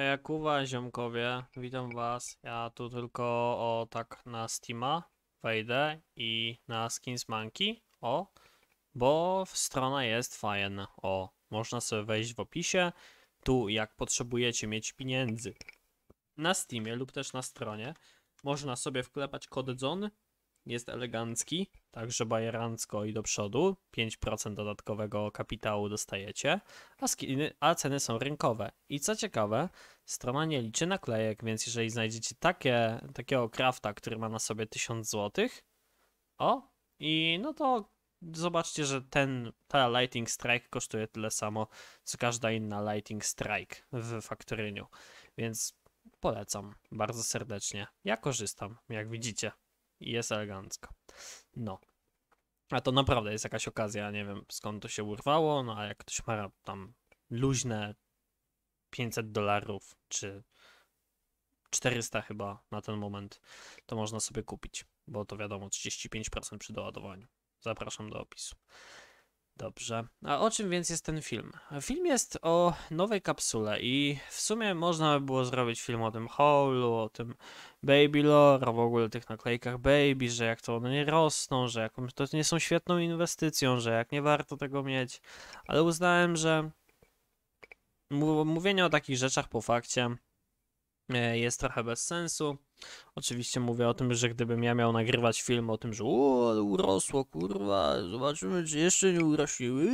Hej, Kuwa, ziomkowie, witam was. Ja tu tylko o tak na Steama wejdę i na Skins Monkey, o, bo strona jest fajna, o, można sobie wejść w opisie, tu jak potrzebujecie mieć pieniędzy na Steamie lub też na stronie, można sobie wklepać kod Zon, jest elegancki, Także bajerancko i do przodu 5% dodatkowego kapitału dostajecie, a, skiny, a ceny są rynkowe. I co ciekawe, strona nie liczy naklejek, więc jeżeli znajdziecie takie, takiego krafta, który ma na sobie 1000 zł, o, i no to zobaczcie, że ten, ta Lighting Strike kosztuje tyle samo, co każda inna Lighting Strike w faktoryniu. Więc polecam bardzo serdecznie. Ja korzystam, jak widzicie i jest elegancko. No. A to naprawdę jest jakaś okazja, nie wiem skąd to się urwało, no a jak ktoś ma tam luźne 500 dolarów, czy 400 chyba na ten moment, to można sobie kupić, bo to wiadomo 35% przy doładowaniu. Zapraszam do opisu. Dobrze. A o czym więc jest ten film? Film jest o nowej kapsule i w sumie można by było zrobić film o tym haulu, o tym Baby Lore, o w ogóle tych naklejkach Baby, że jak to one nie rosną, że jak to nie są świetną inwestycją, że jak nie warto tego mieć. Ale uznałem, że mówienie o takich rzeczach po fakcie e, jest trochę bez sensu. Oczywiście mówię o tym, że gdybym ja miał nagrywać film o tym, że o, urosło, kurwa, zobaczymy, czy jeszcze nie urośliły.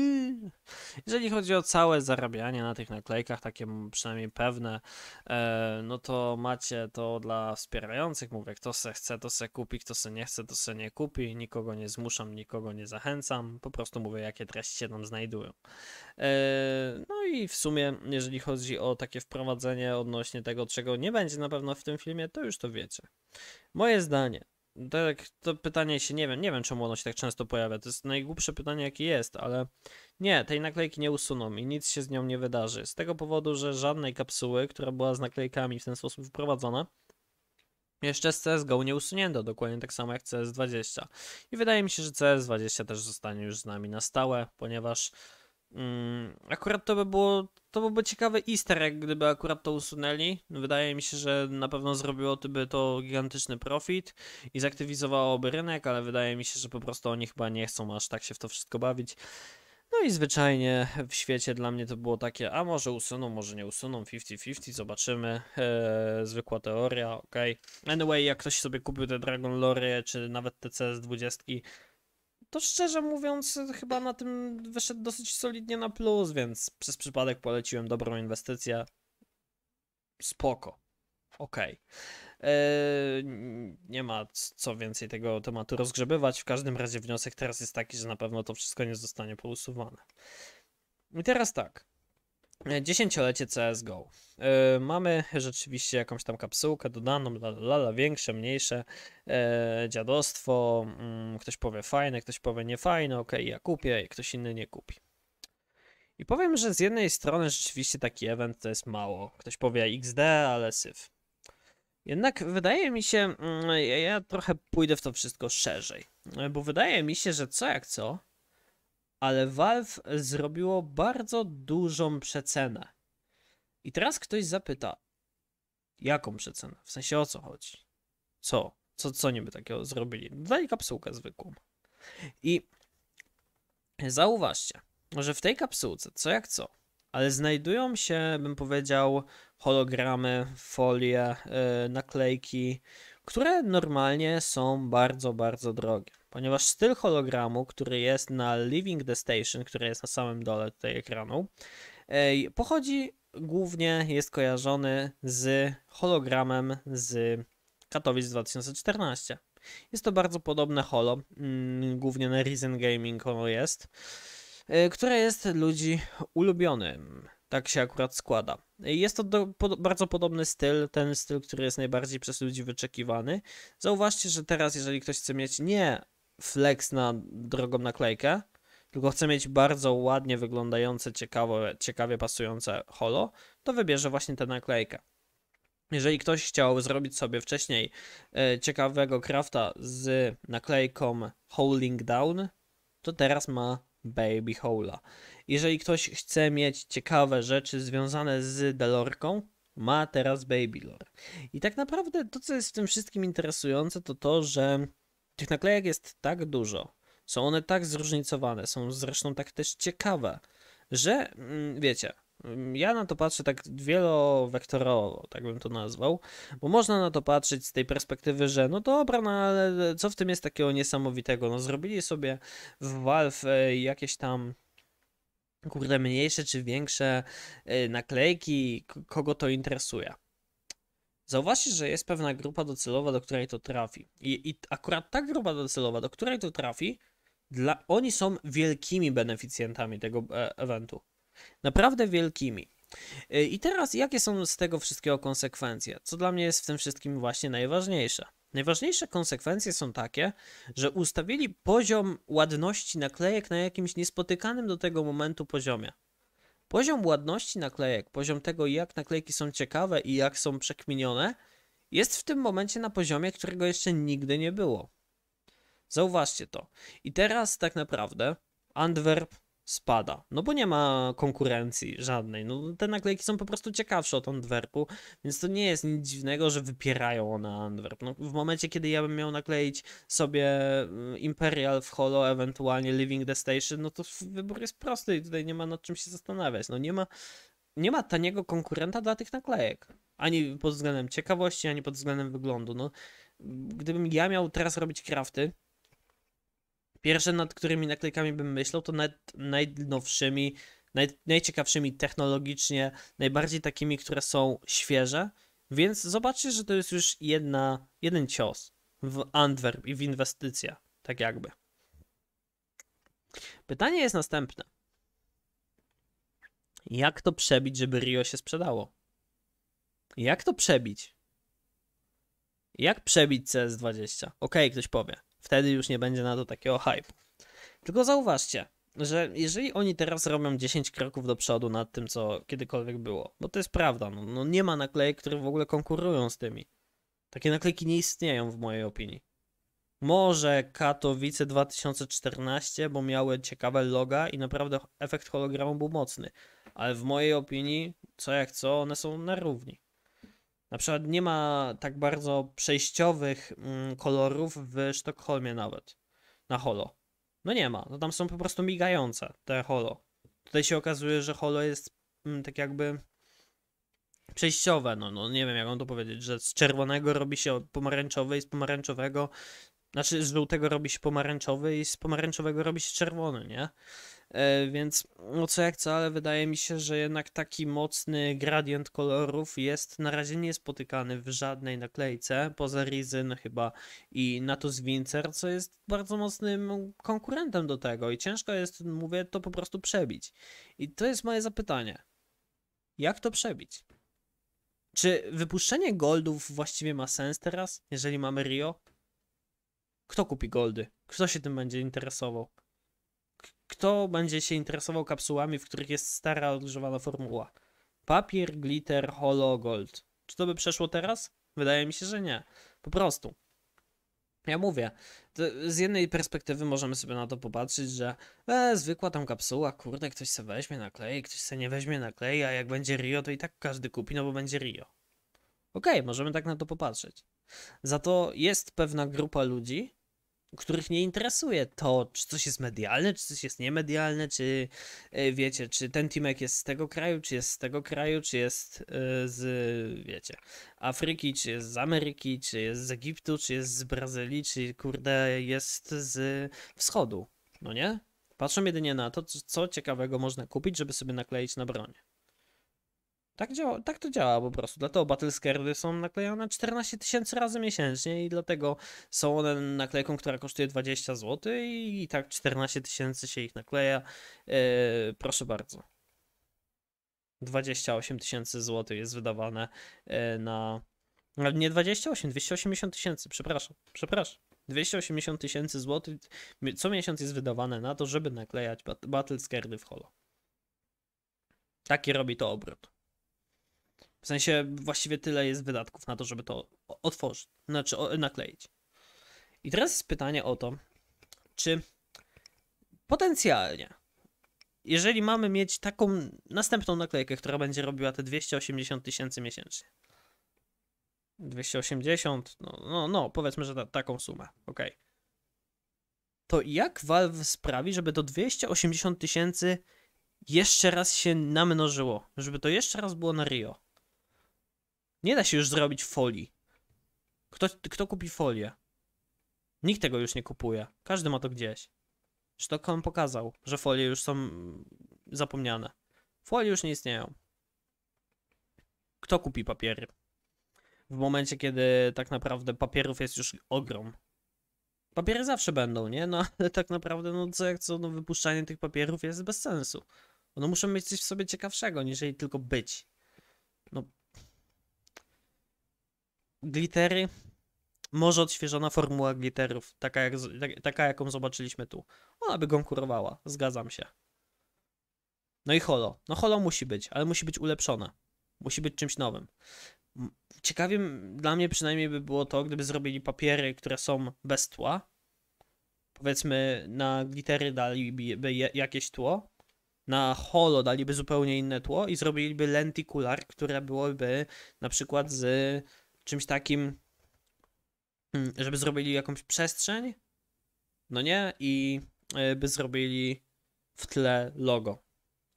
Jeżeli chodzi o całe zarabianie na tych naklejkach, takie przynajmniej pewne, e, no to macie to dla wspierających, mówię, kto se chce, to se kupi, kto se nie chce, to se nie kupi, nikogo nie zmuszam, nikogo nie zachęcam, po prostu mówię, jakie treści się tam znajdują. E, no i w sumie, jeżeli chodzi o takie wprowadzenie odnośnie tego, czego nie będzie na pewno w tym filmie, to już to wiecie. Moje zdanie, tak, to pytanie się nie wiem, nie wiem czemu ono się tak często pojawia. To jest najgłupsze pytanie, jakie jest, ale nie, tej naklejki nie usuną i nic się z nią nie wydarzy. Z tego powodu, że żadnej kapsuły, która była z naklejkami w ten sposób wprowadzona, jeszcze z CSGO nie usunięto, dokładnie tak samo jak CS20. I wydaje mi się, że CS20 też zostanie już z nami na stałe, ponieważ Mm, akurat to by było, to byłby ciekawy easter egg, gdyby akurat to usunęli. Wydaje mi się, że na pewno zrobiło to by to gigantyczny profit i zaktywizowałoby rynek, ale wydaje mi się, że po prostu oni chyba nie chcą aż tak się w to wszystko bawić. No i zwyczajnie w świecie dla mnie to było takie, a może usuną, może nie usuną, 50-50, zobaczymy, eee, zwykła teoria, ok. Anyway, jak ktoś sobie kupił te Dragon Lore, czy nawet te CS20, to szczerze mówiąc, chyba na tym wyszedł dosyć solidnie na plus, więc przez przypadek poleciłem dobrą inwestycję. Spoko. Okej. Okay. E, nie ma co więcej tego tematu rozgrzebywać. W każdym razie wniosek teraz jest taki, że na pewno to wszystko nie zostanie pousuwane. I teraz tak dziesięciolecie CSGO. Yy, e, mamy rzeczywiście jakąś tam kapsułkę dodaną, lala, większe, mniejsze, yy, dziadostwo, yy, ktoś powie fajne, ktoś powie niefajne, okej, okay, ja kupię, ktoś inny nie kupi. I powiem, że z jednej strony rzeczywiście taki event to jest mało. Ktoś powie XD, ale syf. Jednak wydaje mi się, mm, ja trochę pójdę w to wszystko szerzej, e, bo wydaje mi się, że co jak co, ale Valve zrobiło bardzo dużą przecenę. I teraz ktoś zapyta, jaką przecenę? W sensie o co chodzi? Co? Co, co niby takiego zrobili? Dali kapsułkę zwykłą. I zauważcie, że w tej kapsułce, co jak co, ale znajdują się, bym powiedział, hologramy, folie, yy, naklejki, które normalnie są bardzo, bardzo drogie ponieważ styl hologramu, który jest na Living the Station, który jest na samym dole tutaj ekranu, pochodzi głównie, jest kojarzony z hologramem z Katowic 2014. Jest to bardzo podobne holo, mm, głównie na Risen Gaming ono jest, e, które jest ludzi ulubionym. Tak się akurat składa. E, jest to do, po, bardzo podobny styl, ten styl, który jest najbardziej przez ludzi wyczekiwany. Zauważcie, że teraz, jeżeli ktoś chce mieć nie flex na drogą naklejkę, tylko chcę mieć bardzo ładnie wyglądające, ciekawe, ciekawie pasujące holo, to wybierze właśnie tę naklejkę. Jeżeli ktoś chciał zrobić sobie wcześniej e, ciekawego crafta z naklejką Howling Down, to teraz ma Baby Hola. Jeżeli ktoś chce mieć ciekawe rzeczy związane z Delorką, ma teraz Baby Lore. I tak naprawdę to, co jest w tym wszystkim interesujące, to to, że tych naklejek jest tak dużo, są one tak zróżnicowane, są zresztą tak też ciekawe, że mm, wiecie, mm, ja na to patrzę tak wielowektorowo, tak bym to nazwał, bo można na to patrzeć z tej perspektywy, że no dobra, no ale co w tym jest takiego niesamowitego? No zrobili sobie w Valve e, jakieś tam kurde mniejsze czy większe e, naklejki, kogo to interesuje. Zauważcie, że jest pewna grupa docelowa, do której to trafi. I, I, akurat ta grupa docelowa, do której to trafi, dla, oni są wielkimi beneficjentami tego e, eventu. Naprawdę wielkimi. E, I teraz, jakie są z tego wszystkiego konsekwencje? Co dla mnie jest w tym wszystkim właśnie najważniejsze? Najważniejsze konsekwencje są takie, że ustawili poziom ładności naklejek na jakimś niespotykanym do tego momentu poziomie. Poziom ładności naklejek, poziom tego jak naklejki są ciekawe i jak są przekminione, jest w tym momencie na poziomie, którego jeszcze nigdy nie było. Zauważcie to. I teraz tak naprawdę Antwerp spada, no bo nie ma konkurencji żadnej. No, te naklejki są po prostu ciekawsze od Antwerpu, więc to nie jest nic dziwnego, że wypierają one Antwerp. No, w momencie, kiedy ja bym miał nakleić sobie y, Imperial w Holo, ewentualnie Living the Station, no to wybór jest prosty i tutaj nie ma nad czym się zastanawiać. No nie ma, nie ma taniego konkurenta dla tych naklejek. Ani pod względem ciekawości, ani pod względem wyglądu. No, gdybym ja miał teraz robić crafty, Pierwsze, nad którymi naklejkami bym myślał, to najnowszymi, naj, najciekawszymi technologicznie, najbardziej takimi, które są świeże. Więc zobaczcie, że to jest już jedna, jeden cios w Antwerp i w inwestycja, tak jakby. Pytanie jest następne. Jak to przebić, żeby Rio się sprzedało? Jak to przebić? Jak przebić CS20? Okej, okay, ktoś powie wtedy już nie będzie na to takiego hype. Tylko zauważcie, że jeżeli oni teraz robią 10 kroków do przodu nad tym, co kiedykolwiek było, bo to jest prawda, no, no nie ma naklejek, które w ogóle konkurują z tymi. Takie naklejki nie istnieją w mojej opinii. Może Katowice 2014, bo miały ciekawe loga i naprawdę efekt hologramu był mocny. Ale w mojej opinii, co jak co, one są na równi. Na przykład nie ma tak bardzo przejściowych mm, kolorów w Sztokholmie nawet na holo. No nie ma, no tam są po prostu migające te holo. Tutaj się okazuje, że holo jest mm, tak jakby przejściowe, no, no nie wiem jak on to powiedzieć, że z czerwonego robi się pomarańczowy i z pomarańczowego, znaczy z żółtego robi się pomarańczowy i z pomarańczowego robi się czerwony, nie? E, więc no co jak co, ale wydaje mi się, że jednak taki mocny gradient kolorów jest na razie niespotykany w żadnej naklejce, poza Rizin chyba i Natus Wincer, co jest bardzo mocnym konkurentem do tego i ciężko jest, mówię, to po prostu przebić. I to jest moje zapytanie. Jak to przebić? Czy wypuszczenie goldów właściwie ma sens teraz, jeżeli mamy Rio? Kto kupi goldy? Kto się tym będzie interesował? kto będzie się interesował kapsułami, w których jest stara, odgrzewana formuła? Papier, glitter, holo, gold. Czy to by przeszło teraz? Wydaje mi się, że nie. Po prostu. Ja mówię, z jednej perspektywy możemy sobie na to popatrzeć, że e, zwykła tam kapsuła, kurde, ktoś sobie weźmie naklej, ktoś sobie nie weźmie naklej, a jak będzie Rio, to i tak każdy kupi, no bo będzie Rio. Okej, okay, możemy tak na to popatrzeć. Za to jest pewna grupa ludzi, których nie interesuje to, czy coś jest medialne, czy coś jest niemedialne, czy e, wiecie, czy ten teamek jest z tego kraju, czy jest z tego kraju, czy jest e, z, wiecie, Afryki, czy jest z Ameryki, czy jest z Egiptu, czy jest z Brazylii, czy kurde jest z wschodu, no nie? Patrzą jedynie na to, co ciekawego można kupić, żeby sobie nakleić na broń. Tak, działa, tak to działa po prostu. Dlatego Battlescary są naklejane 14 tysięcy razy miesięcznie i dlatego są one naklejką, która kosztuje 20 zł i tak 14 tysięcy się ich nakleja. Yy, proszę bardzo. 28 tysięcy zł jest wydawane yy, na... Nie 28, 280 tysięcy, przepraszam, przepraszam. 280 tysięcy złotych co miesiąc jest wydawane na to, żeby naklejać Battle Battlescary w holo. Taki robi to obrót. W sensie właściwie tyle jest wydatków na to, żeby to otworzyć, znaczy nakleić. I teraz jest pytanie o to, czy potencjalnie, jeżeli mamy mieć taką następną naklejkę, która będzie robiła te 280 tysięcy miesięcznie, 280, no, no, no powiedzmy, że ta, taką sumę, ok. To jak Valve sprawi, żeby to 280 tysięcy jeszcze raz się namnożyło, żeby to jeszcze raz było na Rio? Nie da się już zrobić folii. Kto, kto kupi folię? Nikt tego już nie kupuje. Każdy ma to gdzieś. Sztokholm pokazał, że folie już są mm, zapomniane. Folie już nie istnieją. Kto kupi papiery? W momencie, kiedy tak naprawdę papierów jest już ogrom. Papiery zawsze będą, nie? No ale tak naprawdę, no co jak co, no wypuszczanie tych papierów jest bez sensu. One no, muszą mieć coś w sobie ciekawszego, niż tylko być. No glittery, może odświeżona formuła glitterów, taka, jak, tak, taka jaką zobaczyliśmy tu. Ona by konkurowała, zgadzam się. No i holo. No holo musi być, ale musi być ulepszone. Musi być czymś nowym. Ciekawym dla mnie przynajmniej by było to, gdyby zrobili papiery, które są bez tła. Powiedzmy, na glittery daliby jakieś tło, na holo daliby zupełnie inne tło i zrobiliby lenticular które byłoby na przykład z czymś takim, mm, żeby zrobili jakąś przestrzeń, no nie? I e, by zrobili w tle logo,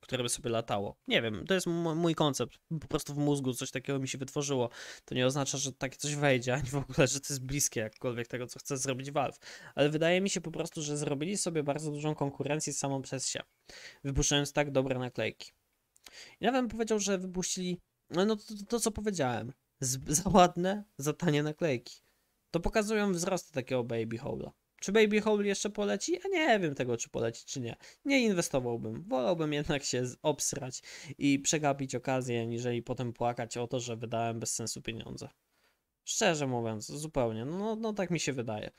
które by sobie latało. Nie wiem, to jest mój koncept. Po prostu w mózgu coś takiego mi się wytworzyło. To nie oznacza, że takie coś wejdzie, ani w ogóle, że to jest bliskie jakkolwiek tego, co chce zrobić Valve. Ale wydaje mi się po prostu, że zrobili sobie bardzo dużą konkurencję samą przez się, wypuszczając tak dobre naklejki. I nawet bym powiedział, że wypuścili, no, no to, to, to co powiedziałem, za ładne, za tanie naklejki. To pokazują wzrost takiego baby hole'a. Czy baby hole jeszcze poleci? A nie wiem tego, czy poleci, czy nie. Nie inwestowałbym. Wolałbym jednak się obsrać i przegapić okazję, aniżeli potem płakać o to, że wydałem bez sensu pieniądze. Szczerze mówiąc, zupełnie. No, no, no tak mi się wydaje.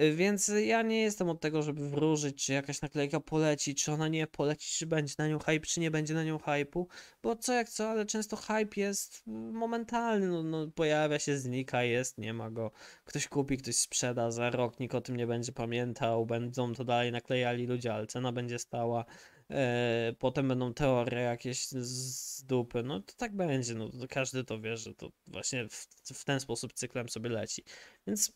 Y, więc ja nie jestem od tego, żeby wróżyć, czy jakaś naklejka poleci, czy ona nie poleci, czy będzie na nią hype, czy nie będzie na nią hypeu Bo co jak co, ale często hype jest y, momentalny. No, no, pojawia się, znika, jest, nie ma go. Ktoś kupi, ktoś sprzeda za rok, nikt o tym nie będzie pamiętał. Będą to dalej naklejali ludzie, ale cena będzie stała. E, potem będą teorie jakieś z dupy, no to tak będzie, no to każdy to wie, że to właśnie w, w ten sposób cyklem sobie leci, więc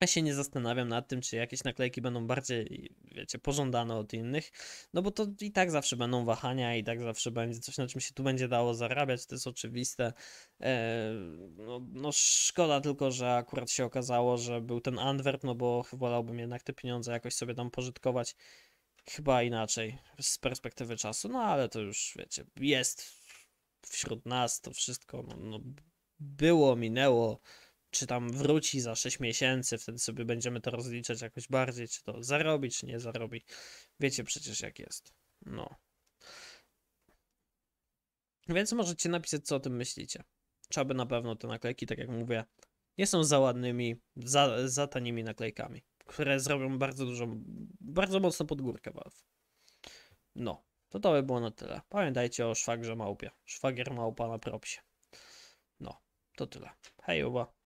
ja się nie zastanawiam nad tym, czy jakieś naklejki będą bardziej, wiecie, pożądane od innych, no bo to i tak zawsze będą wahania, i tak zawsze będzie coś, na czym się tu będzie dało zarabiać, to jest oczywiste. E, no, no szkoda tylko, że akurat się okazało, że był ten Antwerp, no bo wolałbym jednak te pieniądze jakoś sobie tam pożytkować chyba inaczej z perspektywy czasu, no ale to już wiecie, jest wśród nas to wszystko, no, no było, minęło, czy tam wróci za 6 miesięcy, wtedy sobie będziemy to rozliczać jakoś bardziej, czy to zarobi, czy nie zarobi. Wiecie przecież jak jest. No. Więc możecie napisać, co o tym myślicie. Trzeba by na pewno te naklejki, tak jak mówię, nie są za ładnymi, za, za tanimi naklejkami które zrobią bardzo dużo, bardzo mocno pod górkę Valve. No, to to by było na tyle. Pamiętajcie o szwagrze małpie. Szwagier małpa na propsie. No, to tyle. Hej, uba.